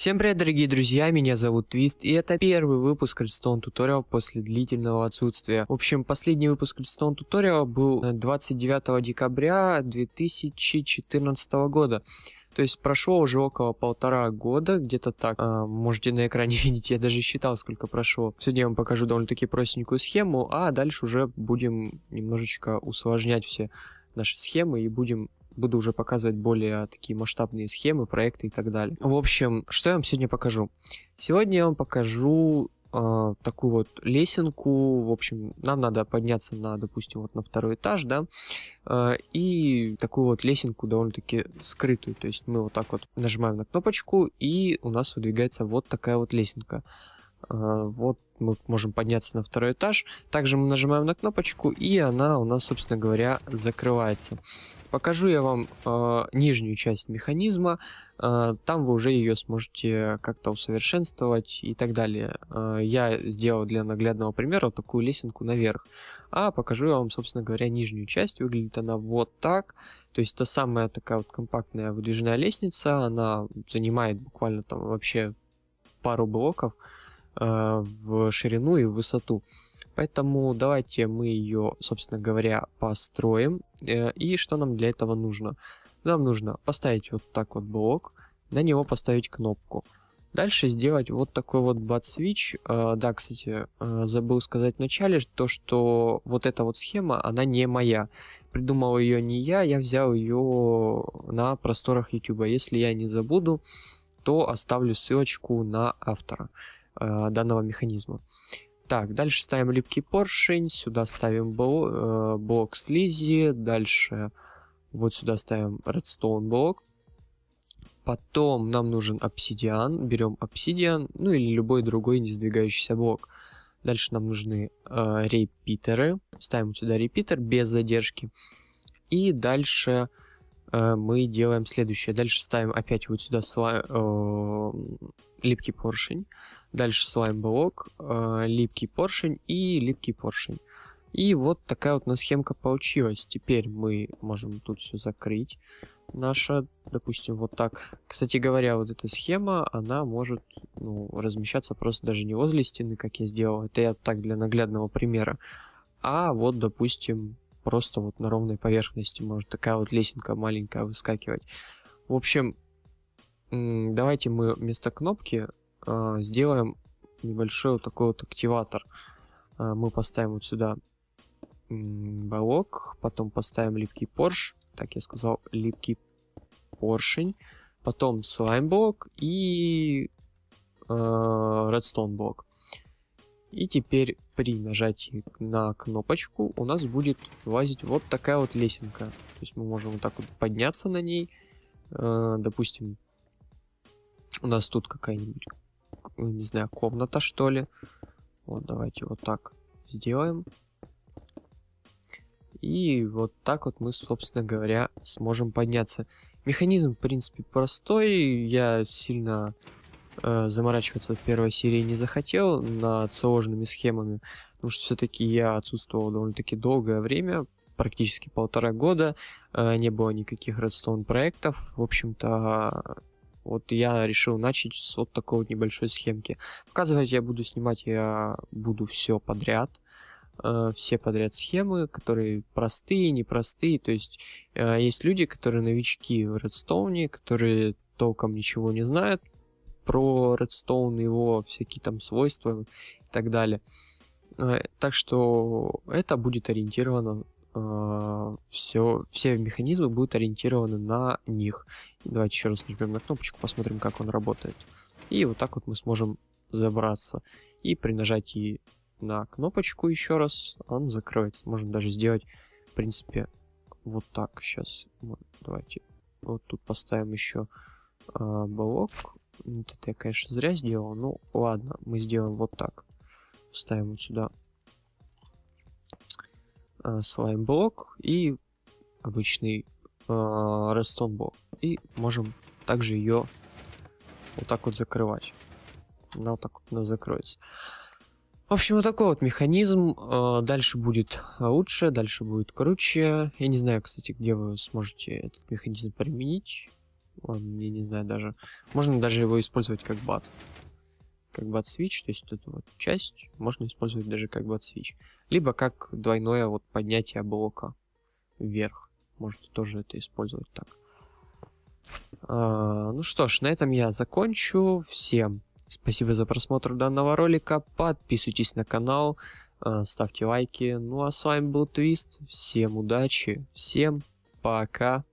Всем привет, дорогие друзья, меня зовут Твист, и это первый выпуск Redstone Tutorial после длительного отсутствия. В общем, последний выпуск Redstone Tutorial был 29 декабря 2014 года. То есть прошло уже около полтора года, где-то так. А, можете на экране видеть, я даже считал, сколько прошло. Сегодня я вам покажу довольно-таки простенькую схему, а дальше уже будем немножечко усложнять все наши схемы и будем буду уже показывать более такие масштабные схемы, проекты и так далее. В общем, что я вам сегодня покажу? Сегодня я вам покажу э, такую вот лесенку. В общем, нам надо подняться на, допустим, вот на второй этаж, да, э, и такую вот лесенку довольно-таки скрытую. То есть мы вот так вот нажимаем на кнопочку, и у нас выдвигается вот такая вот лесенка. А, вот мы можем подняться на второй этаж. Также мы нажимаем на кнопочку, и она у нас, собственно говоря, закрывается. Покажу я вам э, нижнюю часть механизма, э, там вы уже ее сможете как-то усовершенствовать и так далее. Э, я сделал для наглядного примера вот такую лесенку наверх, а покажу я вам, собственно говоря, нижнюю часть. Выглядит она вот так, то есть это самая такая вот компактная выдвижная лестница, она занимает буквально там вообще пару блоков, Э, в ширину и в высоту. Поэтому давайте мы ее, собственно говоря, построим. Э, и что нам для этого нужно? Нам нужно поставить вот так вот блок, на него поставить кнопку. Дальше сделать вот такой вот бат-свич. Э, да, кстати, забыл сказать в начале, то, что вот эта вот схема, она не моя. Придумал ее не я, я взял ее на просторах YouTube. Если я не забуду, то оставлю ссылочку на автора. Э, данного механизма. Так, дальше ставим липкий поршень, сюда ставим э, блок слизи, дальше вот сюда ставим redstone блок. Потом нам нужен обсидиан, берем обсидиан, ну или любой другой не сдвигающийся блок. Дальше нам нужны э, репитеры, ставим сюда репитер без задержки. И дальше Э, мы делаем следующее. Дальше ставим опять вот сюда слайм, э, липкий поршень. Дальше слайм-блок, э, липкий поршень и липкий поршень. И вот такая вот у нас схемка получилась. Теперь мы можем тут все закрыть. Наша, допустим, вот так. Кстати говоря, вот эта схема, она может ну, размещаться просто даже не возле стены, как я сделал. Это я так для наглядного примера. А вот, допустим, просто вот на ровной поверхности может такая вот лесенка маленькая выскакивать. В общем, давайте мы вместо кнопки э, сделаем небольшой вот такой вот активатор. Э, мы поставим вот сюда балок, потом поставим липкий порш, так я сказал, липкий поршень, потом слайм блок и э, redstone блок. И теперь при нажатии на кнопочку у нас будет вылазить вот такая вот лесенка. То есть мы можем вот так вот подняться на ней. Э, допустим, у нас тут какая-нибудь, не знаю, комната что ли. Вот давайте вот так сделаем. И вот так вот мы, собственно говоря, сможем подняться. Механизм, в принципе, простой. Я сильно э, заморачиваться в первой серии не захотел над сложными схемами, потому что все-таки я отсутствовал довольно-таки долгое время, практически полтора года, э, не было никаких Redstone проектов, в общем-то, вот я решил начать с вот такой вот небольшой схемки. Показывать я буду снимать, я буду все подряд, э, все подряд схемы, которые простые, непростые, то есть э, есть люди, которые новички в Redstone, которые толком ничего не знают, про Redstone, его всякие там свойства и так далее. Э, так что это будет ориентировано э, все, все механизмы будут ориентированы на них. Давайте еще раз нажмем на кнопочку, посмотрим, как он работает. И вот так вот мы сможем забраться. И при нажатии на кнопочку еще раз он закроется. Можно даже сделать, в принципе, вот так. Сейчас, вот, давайте, вот тут поставим еще э, блок. Ну, это я, конечно, зря сделал. Ну, ладно, мы сделаем вот так. Ставим вот сюда э, слайм-блок и обычный э, redstone блок. И можем также ее вот так вот закрывать. Она вот так вот у закроется. В общем, вот такой вот механизм. Э, дальше будет лучше, дальше будет круче. Я не знаю, кстати, где вы сможете этот механизм применить он, я не знаю даже, можно даже его использовать как бат. Как бат свич, то есть вот эту вот часть можно использовать даже как бат свич, Либо как двойное вот поднятие блока вверх. Можете тоже это использовать так. А, ну что ж, на этом я закончу. Всем спасибо за просмотр данного ролика. Подписывайтесь на канал, а, ставьте лайки. Ну а с вами был Твист. Всем удачи, всем пока.